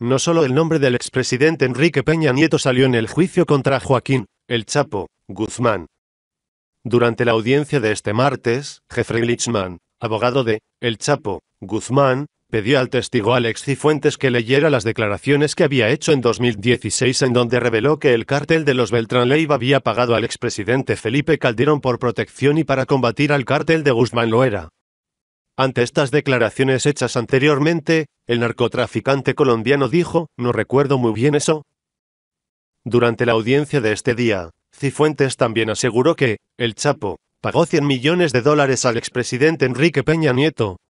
No solo el nombre del expresidente Enrique Peña Nieto salió en el juicio contra Joaquín, el Chapo, Guzmán. Durante la audiencia de este martes, Jeffrey Lichman, abogado de El Chapo, Guzmán, pidió al testigo Alex Cifuentes que leyera las declaraciones que había hecho en 2016 en donde reveló que el cártel de los Beltrán Leiva había pagado al expresidente Felipe Calderón por protección y para combatir al cártel de Guzmán Loera. Ante estas declaraciones hechas anteriormente, el narcotraficante colombiano dijo, no recuerdo muy bien eso. Durante la audiencia de este día, Cifuentes también aseguró que, el Chapo, pagó 100 millones de dólares al expresidente Enrique Peña Nieto,